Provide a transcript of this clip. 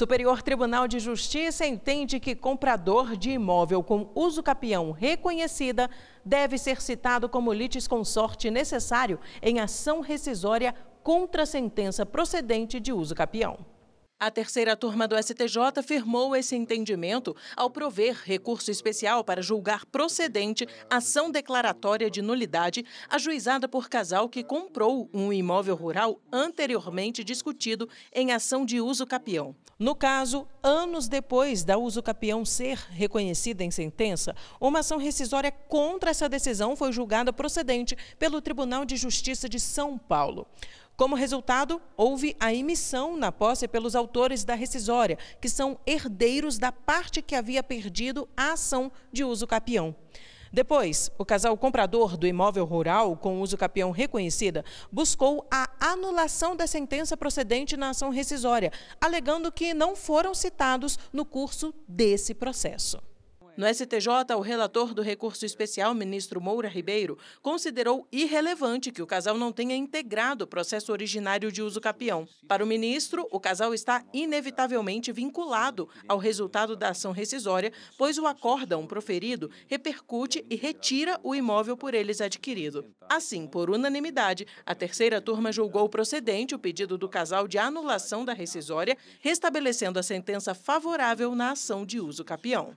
Superior Tribunal de Justiça entende que comprador de imóvel com uso capião reconhecida deve ser citado como litisconsorte necessário em ação rescisória contra sentença procedente de uso capião. A terceira turma do STJ firmou esse entendimento ao prover recurso especial para julgar procedente ação declaratória de nulidade ajuizada por casal que comprou um imóvel rural anteriormente discutido em ação de uso capião. No caso, anos depois da uso capião ser reconhecida em sentença, uma ação rescisória contra essa decisão foi julgada procedente pelo Tribunal de Justiça de São Paulo. Como resultado, houve a emissão na posse pelos autores da rescisória, que são herdeiros da parte que havia perdido a ação de uso capião. Depois, o casal comprador do imóvel rural com uso capião reconhecida buscou a anulação da sentença procedente na ação rescisória, alegando que não foram citados no curso desse processo. No STJ, o relator do recurso especial, ministro Moura Ribeiro, considerou irrelevante que o casal não tenha integrado o processo originário de uso capião. Para o ministro, o casal está inevitavelmente vinculado ao resultado da ação rescisória, pois o acórdão proferido repercute e retira o imóvel por eles adquirido. Assim, por unanimidade, a terceira turma julgou procedente o pedido do casal de anulação da rescisória, restabelecendo a sentença favorável na ação de uso capião.